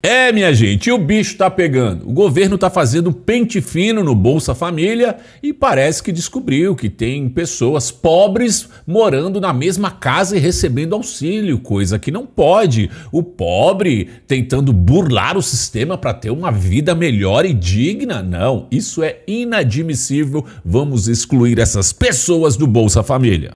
É, minha gente, o bicho tá pegando. O governo tá fazendo pente fino no Bolsa Família e parece que descobriu que tem pessoas pobres morando na mesma casa e recebendo auxílio, coisa que não pode. O pobre tentando burlar o sistema para ter uma vida melhor e digna, não. Isso é inadmissível. Vamos excluir essas pessoas do Bolsa Família.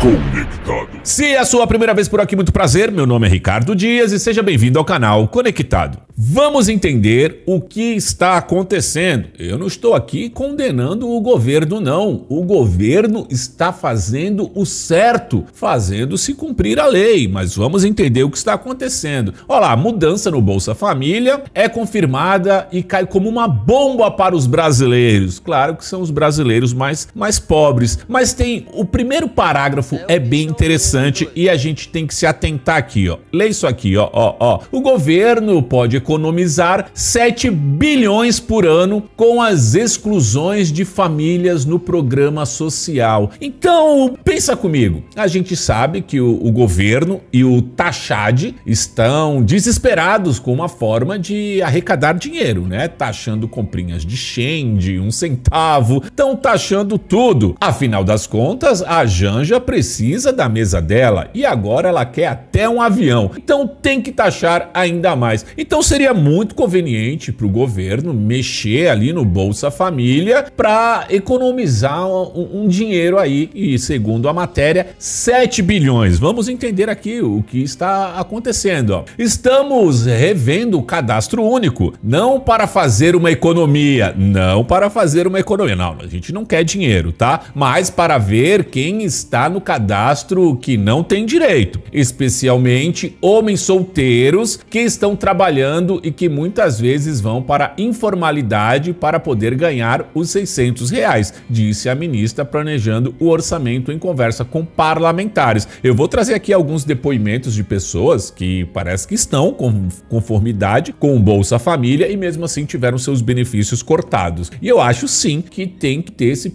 Conectado. Se é a sua primeira vez por aqui, muito prazer. Meu nome é Ricardo Dias e seja bem-vindo ao canal Conectado. Vamos entender o que está acontecendo. Eu não estou aqui condenando o governo, não. O governo está fazendo o certo, fazendo-se cumprir a lei, mas vamos entender o que está acontecendo. Olha lá, mudança no Bolsa Família é confirmada e cai como uma bomba para os brasileiros. Claro que são os brasileiros mais, mais pobres, mas tem o primeiro parágrafo é, é bem interessante e a gente tem que se atentar aqui, ó. Lê isso aqui, ó, ó, ó. O governo pode economizar 7 bilhões por ano com as exclusões de famílias no programa social. Então, pensa comigo, a gente sabe que o, o governo e o Taxad estão desesperados com uma forma de arrecadar dinheiro, né? Taxando tá comprinhas de Shen, de um centavo, estão taxando tá tudo. Afinal das contas, a Janja precisa da mesa dela e agora ela quer até um avião. Então tem que taxar ainda mais. Então você seria muito conveniente para o governo mexer ali no Bolsa Família para economizar um, um, dinheiro aí. E segundo a matéria, 7 bilhões. Vamos entender aqui o que está acontecendo. Ó. Estamos revendo o cadastro único, não para fazer uma economia, não para fazer uma economia. Não, a gente não quer dinheiro, tá? Mas para ver quem está no cadastro que não tem direito, especialmente homens solteiros que estão trabalhando trabalhando e que muitas vezes vão para informalidade para poder ganhar os 600 reais, disse a ministra planejando o orçamento em conversa com parlamentares. Eu vou trazer aqui alguns depoimentos de pessoas que parece que estão com conformidade com o Bolsa Família e mesmo assim tiveram seus benefícios cortados. E eu acho sim que tem que ter esse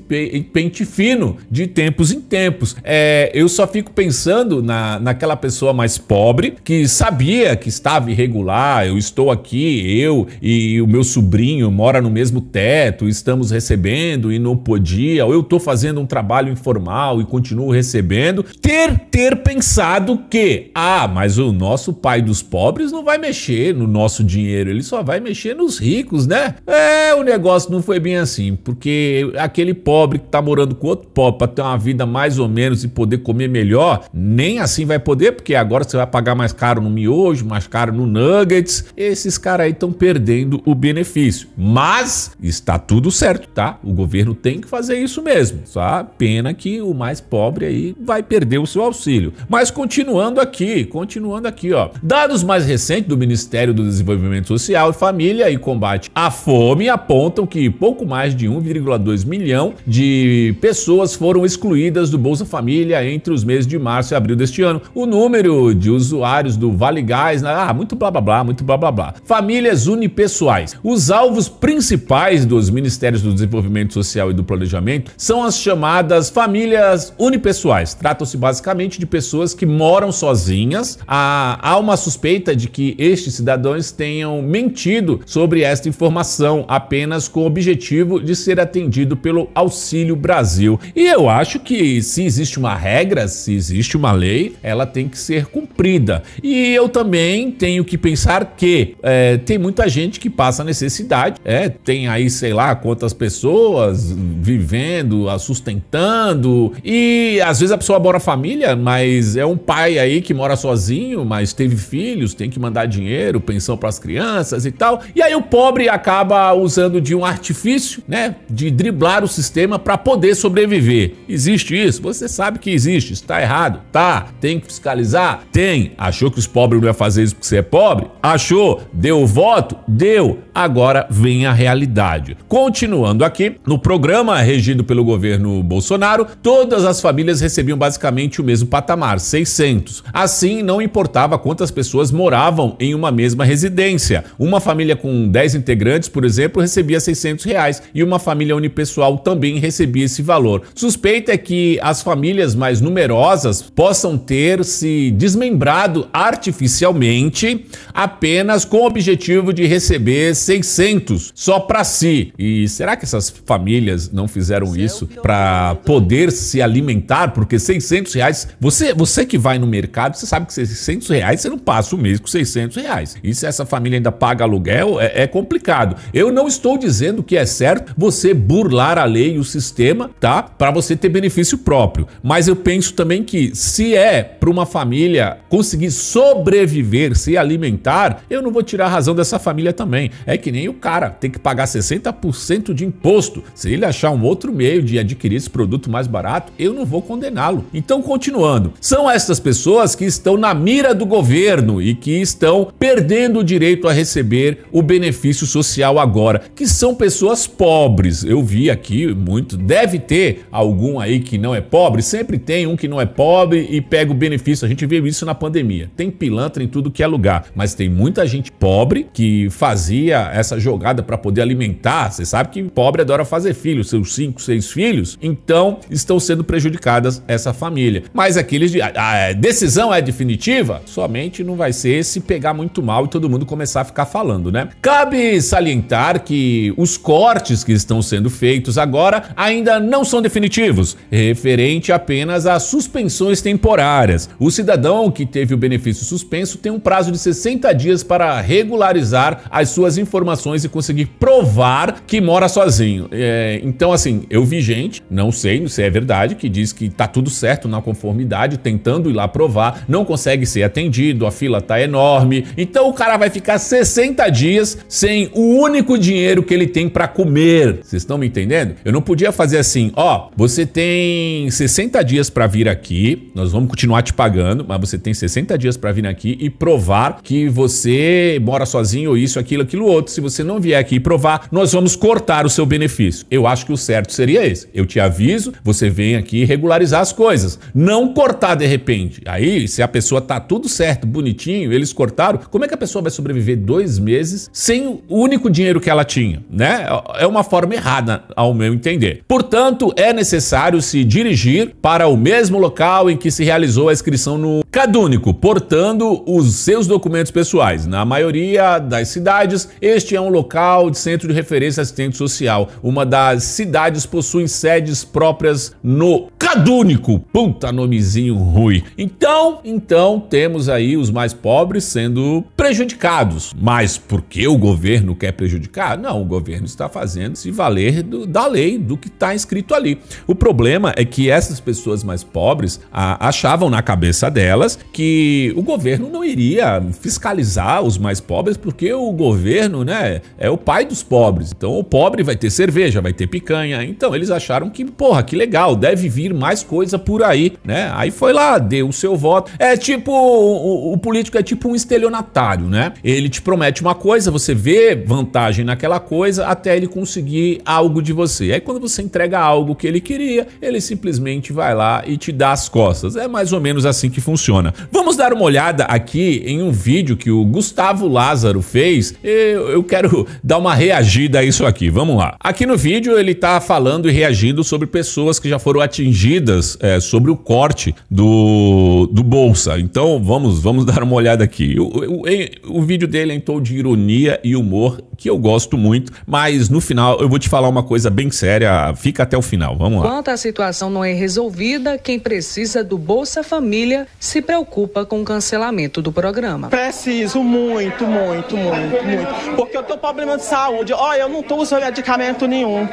pente fino de tempos em tempos. É, eu só fico pensando na, naquela pessoa mais pobre que sabia que estava irregular, eu estou estou aqui, eu e o meu sobrinho mora no mesmo teto, estamos recebendo e não podia, ou eu estou fazendo um trabalho informal e continuo recebendo, ter ter pensado que, ah, mas o nosso pai dos pobres não vai mexer no nosso dinheiro, ele só vai mexer nos ricos, né? É, o negócio não foi bem assim, porque aquele pobre que está morando com outro pobre para ter uma vida mais ou menos e poder comer melhor, nem assim vai poder, porque agora você vai pagar mais caro no miojo, mais caro no nuggets, e esses caras aí estão perdendo o benefício. Mas está tudo certo, tá? O governo tem que fazer isso mesmo. Só pena que o mais pobre aí vai perder o seu auxílio. Mas continuando aqui, continuando aqui, ó. Dados mais recentes do Ministério do Desenvolvimento Social e Família e Combate à Fome apontam que pouco mais de 1,2 milhão de pessoas foram excluídas do Bolsa Família entre os meses de março e abril deste ano. O número de usuários do Vale Gás, né? ah, muito blá blá blá, muito blá blá blá Famílias unipessoais. Os alvos principais dos Ministérios do Desenvolvimento Social e do Planejamento são as chamadas famílias unipessoais. Tratam-se basicamente de pessoas que moram sozinhas. Há, uma suspeita de que estes cidadãos tenham mentido sobre esta informação apenas com o objetivo de ser atendido pelo Auxílio Brasil. E eu acho que se existe uma regra, se existe uma lei, ela tem que ser cumprida. E eu também tenho que pensar que é, tem muita gente que passa necessidade, é, tem aí, sei lá, quantas pessoas vivendo, sustentando, e às vezes a pessoa mora família, mas é um pai aí que mora sozinho, mas teve filhos, tem que mandar dinheiro, pensão para as crianças e tal, e aí o pobre acaba usando de um artifício, né, de driblar o sistema para poder sobreviver. Existe isso? Você sabe que existe, está errado, tá? Tem que fiscalizar? Tem. Achou que os pobres não iam fazer isso porque você é pobre? Achou? deu voto, deu. Agora vem a realidade. Continuando aqui, no programa regido pelo governo Bolsonaro, todas as famílias recebiam basicamente o mesmo patamar, 600. Assim, não importava quantas pessoas moravam em uma mesma residência. Uma família com 10 integrantes, por exemplo, recebia 600 reais e uma família unipessoal também recebia esse valor. Suspeita é que as famílias mais numerosas possam ter se desmembrado artificialmente apenas apenas com o objetivo de receber 600 só para si. E será que essas famílias não fizeram isso é para poder se alimentar? Porque 600 reais, você, você que vai no mercado, você sabe que 600 reais você não passa o mês com 600 reais. E se essa família ainda paga aluguel, é, é complicado. Eu não estou dizendo que é certo você burlar a lei e o sistema, tá? Para você ter benefício próprio. Mas eu penso também que se é para uma família conseguir sobreviver, se alimentar, eu não não vou tirar a razão dessa família também. É que nem o cara tem que pagar 60% de imposto. Se ele achar um outro meio de adquirir esse produto mais barato, eu não vou condená-lo. Então, continuando, são essas pessoas que estão na mira do governo e que estão perdendo o direito a receber o benefício social agora, que são pessoas pobres. Eu vi aqui muito, deve ter algum aí que não é pobre, sempre tem um que não é pobre e pega o benefício. A gente viu isso na pandemia. Tem pilantra em tudo que é lugar, mas tem muita gente gente pobre que fazia essa jogada para poder alimentar. Você sabe que pobre adora fazer filhos, seus cinco, seis filhos. Então estão sendo prejudicadas essa família. Mas aqueles a, a é, decisão é definitiva. Somente não vai ser se pegar muito mal e todo mundo começar a ficar falando, né? Cabe salientar que os cortes que estão sendo feitos agora ainda não são definitivos, referente apenas a suspensões temporárias. O cidadão que teve o benefício suspenso tem um prazo de 60 dias para regularizar as suas informações e conseguir provar que mora sozinho. É, então, assim, eu vi gente, não sei se é verdade, que diz que tá tudo certo na conformidade, tentando ir lá provar, não consegue ser atendido, a fila tá enorme. Então o cara vai ficar 60 dias sem o único dinheiro que ele tem para comer. Vocês estão me entendendo? Eu não podia fazer assim, ó, você tem 60 dias para vir aqui, nós vamos continuar te pagando, mas você tem 60 dias para vir aqui e provar que você mora sozinho, ou isso, aquilo, aquilo outro, se você não vier aqui provar, nós vamos cortar o seu benefício. Eu acho que o certo seria esse. Eu te aviso, você vem aqui regularizar as coisas. Não cortar de repente. Aí, se a pessoa tá tudo certo, bonitinho, eles cortaram, como é que a pessoa vai sobreviver dois meses sem o único dinheiro que ela tinha, né? É uma forma errada, ao meu entender. Portanto, é necessário se dirigir para o mesmo local em que se realizou a inscrição no Cadúnico, portando os seus documentos pessoais. Na maioria das cidades, este é um local de centro de referência assistente social. Uma das cidades possui sedes próprias no Cadúnico. Puta nomezinho ruim. Então, então temos aí os mais pobres sendo prejudicados. Mas por que o governo quer prejudicar? Não, o governo está fazendo se valer do, da lei, do que está escrito ali. O problema é que essas pessoas mais pobres a, achavam na cabeça dela delas que o governo não iria fiscalizar os mais pobres, porque o governo né, é o pai dos pobres. Então o pobre vai ter cerveja, vai ter picanha. Então eles acharam que, porra, que legal, deve vir mais coisa por aí, né? Aí foi lá, deu o seu voto. É tipo, o, o político é tipo um estelionatário, né? Ele te promete uma coisa, você vê vantagem naquela coisa até ele conseguir algo de você. Aí quando você entrega algo que ele queria, ele simplesmente vai lá e te dá as costas. É mais ou menos assim que funciona funciona. Vamos dar uma olhada aqui em um vídeo que o Gustavo Lázaro fez. Eu, eu quero dar uma reagida a isso aqui. Vamos lá. Aqui no vídeo ele está falando e reagindo sobre pessoas que já foram atingidas é, sobre o corte do, do Bolsa. Então vamos, vamos dar uma olhada aqui. O, o, o vídeo dele é em tom de ironia e humor, que eu gosto muito, mas no final eu vou te falar uma coisa bem séria. Fica até o final. Vamos lá. Quanto a situação não é resolvida, quem precisa do Bolsa Família se se preocupa com o cancelamento do programa. Preciso muito, muito, muito, muito. Porque eu tenho problema de saúde. Olha, eu não estou usando medicamento nenhum.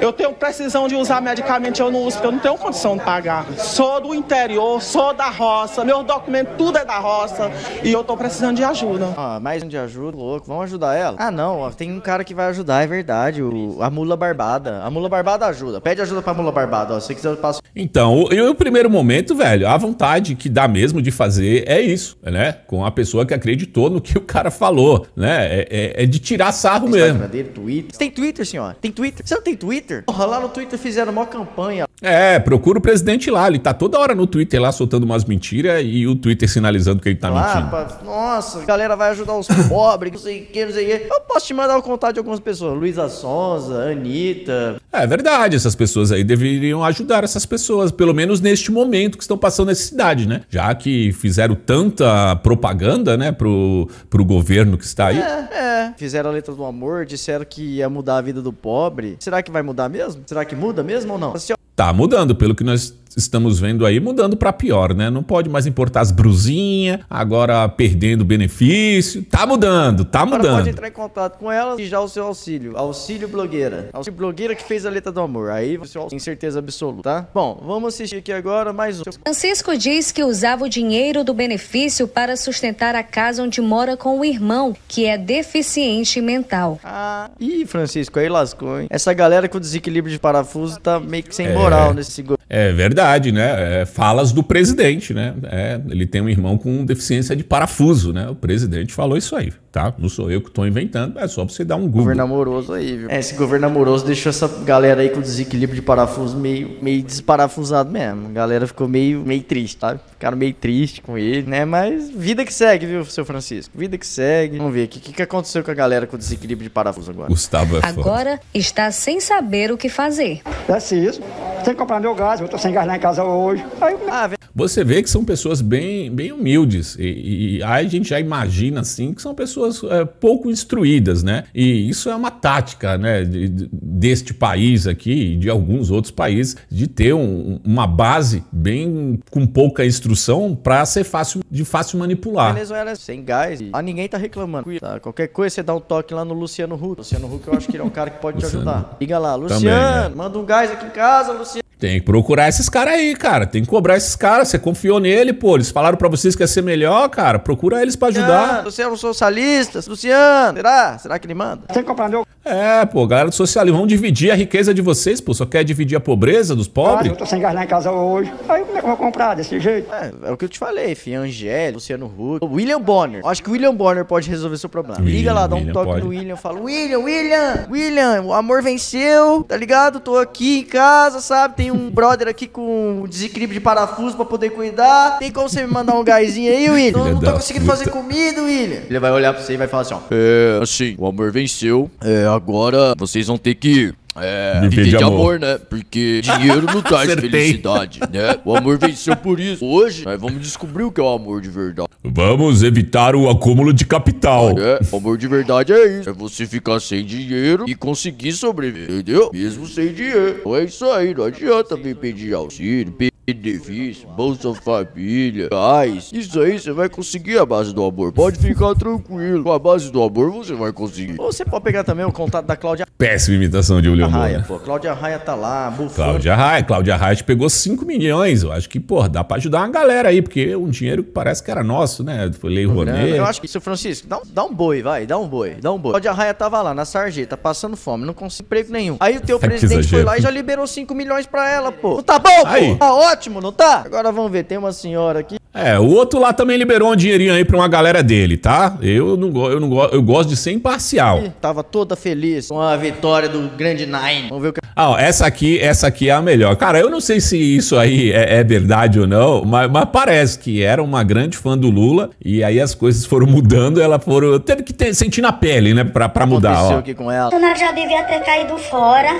Eu tenho precisão de usar medicamento, eu não uso, porque eu não tenho condição de pagar. Sou do interior, sou da roça, meu documento tudo é da roça e eu estou precisando de ajuda. Ah, mais de ajuda, louco. Vamos ajudar ela? Ah, não, ó, tem um cara que vai ajudar, é verdade. O, a mula barbada. A mula barbada ajuda. Pede ajuda pra mula barbada, ó. Se quiser, eu passo. Então, eu, eu, o primeiro momento, velho, a vontade que dá mesmo mesmo de fazer é isso, né? Com a pessoa que acreditou no que o cara falou, né? É, é, é de tirar sarro mesmo. Dele, Twitter. Você tem Twitter, senhor Tem Twitter? Você não tem Twitter? Porra, lá no Twitter fizeram uma campanha. É, procura o presidente lá. Ele tá toda hora no Twitter lá soltando umas mentiras e o Twitter sinalizando que ele tá lá, mentindo. Pá, nossa, a galera vai ajudar os pobres, não sei o que, não sei o que. Eu posso te mandar o contato de algumas pessoas. Luísa Sonza, Anitta. É verdade, essas pessoas aí deveriam ajudar essas pessoas, pelo menos neste momento que estão passando necessidade, né? Já que que fizeram tanta propaganda, né, pro, pro governo que está aí. É, é. Fizeram a letra do amor, disseram que ia mudar a vida do pobre. Será que vai mudar mesmo? Será que muda mesmo ou não? Tá mudando, pelo que nós estamos vendo aí, mudando para pior, né? Não pode mais importar as brusinhas, agora perdendo benefício. Tá mudando, tá agora mudando. pode entrar em contato com ela e já o seu auxílio. Auxílio blogueira. Auxílio blogueira que fez a letra do amor. Aí você tem certeza absoluta, tá? Bom, vamos assistir aqui agora mais um. Francisco diz que usava o dinheiro do benefício para sustentar a casa onde mora com o irmão, que é deficiente mental. Ah, ih, Francisco, aí lascou, hein? Essa galera com desequilíbrio de parafuso tá meio que sem é moral é, nesse governo. É verdade, né? É, falas do presidente, né? É, ele tem um irmão com deficiência de parafuso, né? O presidente falou isso aí, tá? Não sou eu que estou inventando, é só pra você dar um Google. Governo amoroso aí, viu? É, esse governo amoroso deixou essa galera aí com desequilíbrio de parafuso meio, meio desparafusado mesmo. A galera ficou meio, meio triste, tá? Ficaram meio triste com ele, né? Mas vida que segue, viu, seu Francisco? Vida que segue. Vamos ver o que, que aconteceu com a galera com desequilíbrio de parafuso agora. Gustavo é Agora está sem saber o que fazer. É isso sem comprar meu gás, eu tô sem gás lá em casa hoje. Aí... Ah, você vê que são pessoas bem, bem humildes e, e aí a gente já imagina assim que são pessoas é, pouco instruídas, né? E isso é uma tática, né, de, de, deste país aqui e de alguns outros países de ter um, uma base bem com pouca instrução para ser fácil de fácil manipular. Venezuela é sem gás, a ah, ninguém tá reclamando. Tá? Qualquer coisa você dá um toque lá no Luciano Huck. Luciano Huck eu acho que ele é um cara que pode te ajudar. Liga lá, Luciano, Também, né? manda um gás aqui em casa, Luciano. Tem que procurar esses caras aí, cara. Tem que cobrar esses caras. Você confiou nele, pô. Eles falaram para vocês que ia ser melhor, cara. Procura eles para ajudar. Luciano, ah, você é um socialista. Luciano, será? Será que ele manda? comprar meu é, pô, galera do socialismo, vão dividir a riqueza de vocês, pô. Só quer dividir a pobreza dos ah, pobres? Ah, eu tô sem gás lá em casa hoje. Aí como é que eu vou comprar desse jeito? É, é o que eu te falei, filho. Angel, Luciano Huck, William Bonner. Acho que o William Bonner pode resolver seu problema. William, Liga lá, dá um William toque pode. no William. Fala, William, William, William, o amor venceu, tá ligado? Tô aqui em casa, sabe? Tem um brother aqui com desequilíbrio de parafuso pra poder cuidar. Tem como você me mandar um gásinho aí, William? Não, não tô conseguindo fazer comida, William. Ele vai olhar pra você e vai falar assim, ó. É, assim, o amor venceu. É, agora vocês vão ter que é, viver de amor. amor. né? Porque dinheiro não traz felicidade, né? O amor venceu por isso. Hoje, nós vamos descobrir o que é o amor de verdade. Vamos evitar o acúmulo de capital. É, o amor de verdade é isso. É você ficar sem dinheiro e conseguir sobreviver, entendeu? Mesmo sem dinheiro. Então é isso aí, não adianta vir pedir auxílio, pedir Edifício, Bolsa Família, Gás. Isso aí você vai conseguir a base do amor. Pode ficar tranquilo. Com a base do amor você vai conseguir. Ou você pode pegar também o contato da Cláudia. Péssima imitação de William Raia, né? pô. Cláudia Raia tá lá, bufando. Cláudia Raia. Cláudia Raia te pegou 5 milhões. Eu acho que, pô, dá pra ajudar uma galera aí, porque um dinheiro que parece que era nosso, né? Foi Lei Rouanet. Eu acho que, seu Francisco, dá um, dá um boi, vai. Dá um boi, dá um boi. Cláudia Raia tava lá na sarjeta, passando fome, não conseguiu emprego nenhum. Aí o teu é presidente foi lá e já liberou 5 milhões pra ela, pô. Não tá bom, aí. pô? A tá hora ótimo, não tá? Agora vamos ver, tem uma senhora aqui. É, o outro lá também liberou um dinheirinho aí pra uma galera dele, tá? Eu não, eu não eu gosto de ser imparcial. tava toda feliz com a vitória do grande Nine. Vamos ver o que. Ah, ó, essa aqui, essa aqui é a melhor. Cara, eu não sei se isso aí é, é verdade ou não, mas, mas, parece que era uma grande fã do Lula e aí as coisas foram mudando, ela foram. Teve que ter, sentir na pele, né? Pra, pra mudar. Aconteceu ó. aqui com ela. O já devia ter caído fora,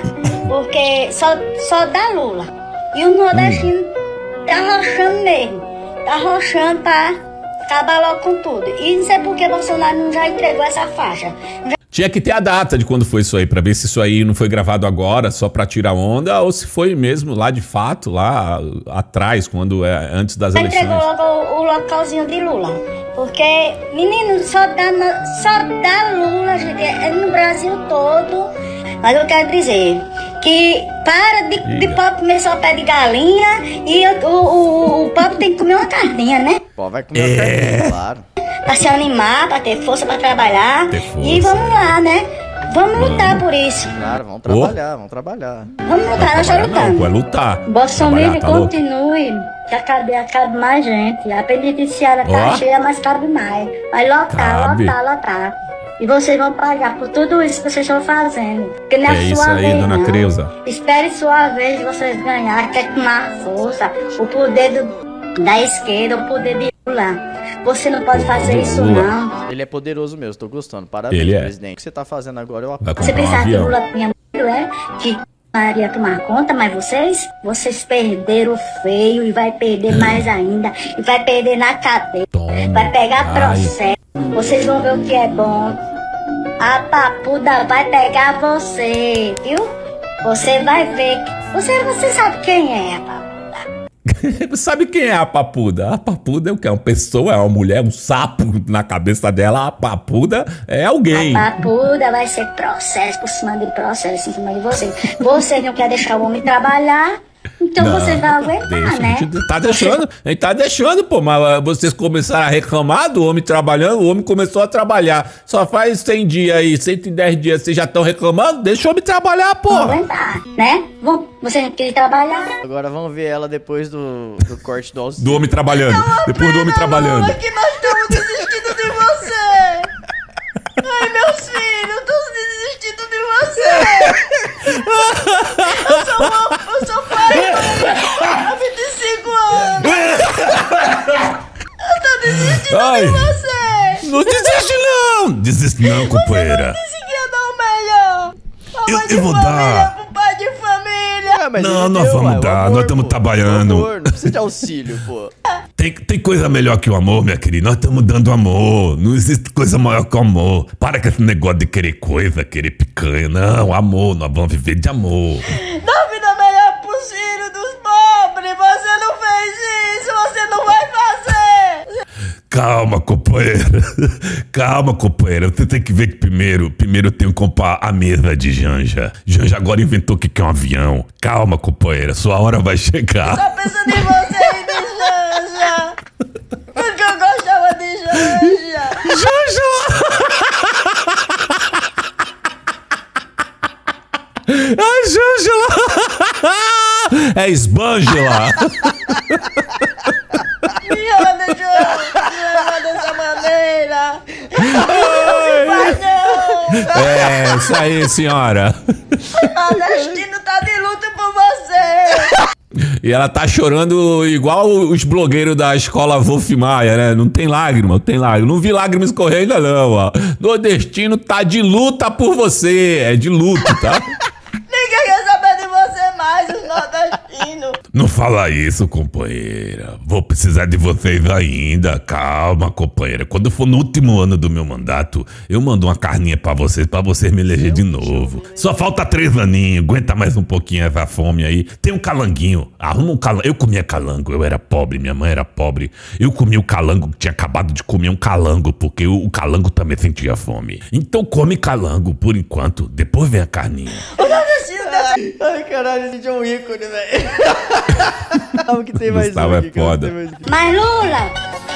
porque só, só Lula. E o nordestino hum. tá rochando mesmo. Tá rochando pra acabar logo com tudo. E não sei por que Bolsonaro não já entregou essa faixa. Já... Tinha que ter a data de quando foi isso aí, para ver se isso aí não foi gravado agora, só para tirar onda, ou se foi mesmo lá de fato, lá atrás, quando é antes das entregou eleições. Entregou logo o, o localzinho de Lula. Porque, menino, só dá, só dá Lula, gente, é no Brasil todo. Mas eu quero dizer, que para de, de pobre comer só pé de galinha e o, o, o, pobre tem que comer uma carninha, né? Pô, vai comer uma é. carninha, claro. Pra se animar, pra ter força pra trabalhar. Força. E vamos é. lá, né? Vamos lutar por isso. Claro, vamos trabalhar, oh. vamos trabalhar. Vamos lutar, nós só lutamos. Vai é lutar. Bolsonaro tá continue. Que acabe cabe mais gente. A penitenciária tá cheia, mas cabe mais. Vai lotar, cabe. lotar, lotar. E vocês vão pagar por tudo isso que vocês estão fazendo. Porque não é, é isso aí, vez, dona não. Creuza. Espere sua vez de vocês ganhar, quer tomar é força, o poder do, da esquerda, o poder de Lula. Você não pode fazer isso, Lula. não. Ele é poderoso mesmo, tô gostando. Parabéns, Ele é. presidente. O que você tá fazendo agora, eu é Você pensava um que Lula tinha medo, é? Que Maria tomar conta, mas vocês, vocês perderam feio e vai perder hum. mais ainda. E vai perder na cadeia. Toma. Vai pegar Ai. processo vocês vão ver o que é bom. A papuda vai pegar você, viu? Você vai ver. Você, você sabe quem é a papuda. sabe quem é a papuda? A papuda é o que? É uma pessoa, é uma mulher, um sapo na cabeça dela. A papuda é alguém. A papuda vai ser processo por cima de processo em cima de você. Você não quer deixar o homem trabalhar então não, você vai tá aguentar, deixa, né? Gente, tá deixando, a gente tá deixando, pô, mas vocês começaram a reclamar do homem trabalhando, o homem começou a trabalhar. Só faz 100 dias aí, 110 dias, vocês já estão reclamando? Deixa o homem trabalhar, pô. aguentar, né? Você não quer trabalhar. Agora vamos ver ela depois do, do corte do Do homem trabalhando, então, depois do homem trabalhando. Ai. em você! Não desiste não! Desiste não, companheira! Você não conseguiu dar o melhor! eu, eu vou dar! Pro pai de família! Ah, não, nós vamos dar, amor, nós estamos trabalhando. Amor, não precisa de auxílio, pô. Tem, tem coisa melhor que o amor, minha querida. Nós estamos dando amor. Não existe coisa maior que o amor. Para com esse negócio de querer coisa, querer picanha. Não, amor, nós vamos viver de amor. Não, Calma, companheira. Calma, companheira. Você tem que ver que primeiro, primeiro eu tenho que comprar a mesa de Janja. Janja agora inventou que quer é um avião. Calma, companheira. Sua hora vai chegar. tô pensando em você de Janja. Porque eu gostava de Janja. Janja! A é Janja! É esbângela! É isso aí, senhora. O destino tá de luta por você. E ela tá chorando igual os blogueiros da escola Wolf Maia, né? Não tem lágrima, não tem lágrima. Não vi lágrimas correndo ainda não, ó. Nordestino tá de luta por você. É de luto, tá? Não fala isso, companheira. Vou precisar de vocês ainda. Calma, companheira. Quando for no último ano do meu mandato, eu mando uma carninha para vocês, para vocês me eleger de novo. Só falta três aninhos. Aguenta mais um pouquinho essa fome aí. Tem um calanguinho. Arruma um calango. Eu comia calango. Eu era pobre, minha mãe era pobre. Eu comia o calango, tinha acabado de comer um calango, porque o calango também sentia fome. Então come calango por enquanto. Depois vem a carninha. Ai, caralho, esse é um ícone, velho. Calma que tem mais Gustavo um é aqui, é foda. Mas Lula,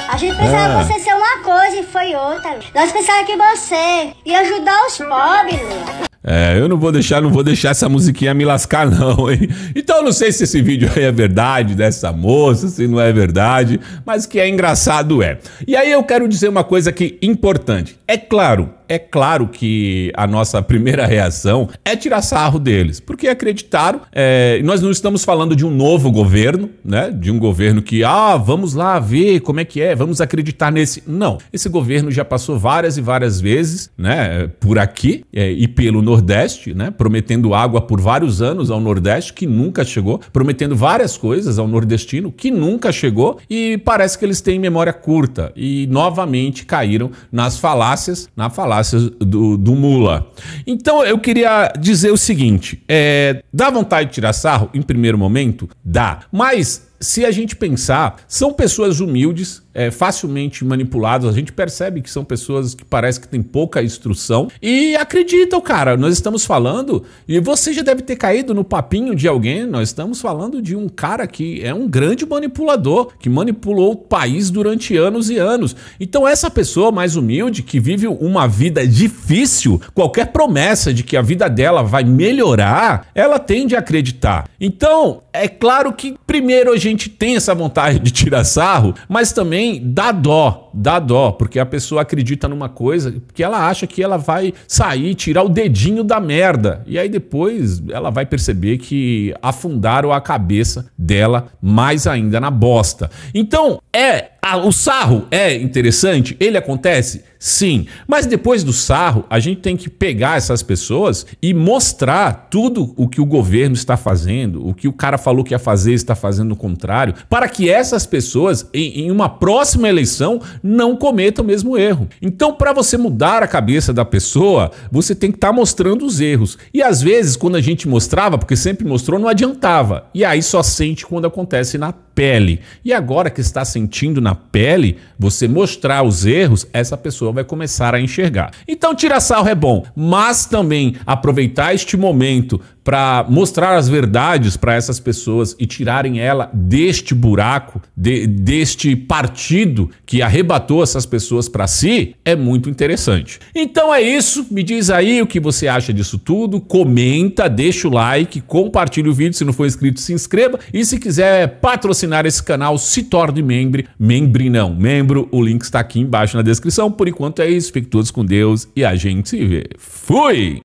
a gente pensava ah. você ser uma coisa e foi outra. Nós pensávamos que você ia ajudar os pobres, Lula. É, eu não vou deixar, não vou deixar essa musiquinha me lascar, não, hein? Então eu não sei se esse vídeo aí é verdade dessa moça, se não é verdade, mas que é engraçado é. E aí eu quero dizer uma coisa que importante. É claro, é claro que a nossa primeira reação é tirar sarro deles, porque acreditaram, é, nós não estamos falando de um novo governo, né? De um governo que, ah, vamos lá ver como é que é, vamos acreditar nesse. Não, esse governo já passou várias e várias vezes, né? Por aqui é, e pelo Nordeste, né? Prometendo água por vários anos ao Nordeste, que nunca chegou, prometendo várias coisas ao nordestino, que nunca chegou, e parece que eles têm memória curta e novamente caíram nas falácias, na falácia do, do Mula. Então eu queria dizer o seguinte: é, dá vontade de tirar sarro em primeiro momento? Dá. Mas se a gente pensar, são pessoas humildes, é, facilmente manipuladas, a gente percebe que são pessoas que parece que têm pouca instrução e acreditam, cara. Nós estamos falando, e você já deve ter caído no papinho de alguém, nós estamos falando de um cara que é um grande manipulador, que manipulou o país durante anos e anos. Então, essa pessoa mais humilde, que vive uma vida difícil, qualquer promessa de que a vida dela vai melhorar, ela tende a acreditar. Então, é claro que primeiro gente gente tem essa vontade de tirar sarro, mas também dá dó dá dó, porque a pessoa acredita numa coisa, porque ela acha que ela vai sair, tirar o dedinho da merda. E aí depois ela vai perceber que afundaram a cabeça dela mais ainda na bosta. Então, é o sarro é interessante? Ele acontece? Sim. Mas depois do sarro, a gente tem que pegar essas pessoas e mostrar tudo o que o governo está fazendo, o que o cara falou que ia fazer está fazendo o contrário, para que essas pessoas, em, em uma próxima eleição, não cometa o mesmo erro. Então, para você mudar a cabeça da pessoa, você tem que estar tá mostrando os erros. E às vezes, quando a gente mostrava, porque sempre mostrou, não adiantava. E aí só sente quando acontece na pele. E agora que está sentindo na pele, você mostrar os erros, essa pessoa vai começar a enxergar. Então, tirar sarro é bom, mas também aproveitar este momento para mostrar as verdades para essas pessoas e tirarem ela deste buraco, de, deste partido que a arrebatou essas pessoas para si é muito interessante. Então é isso, me diz aí o que você acha disso tudo, comenta, deixa o like, compartilha o vídeo, se não for inscrito se inscreva e se quiser patrocinar esse canal, se torne membro, membro não, membro, o link está aqui embaixo na descrição. Por enquanto é isso, fique todos com Deus e a gente se vê. Fui!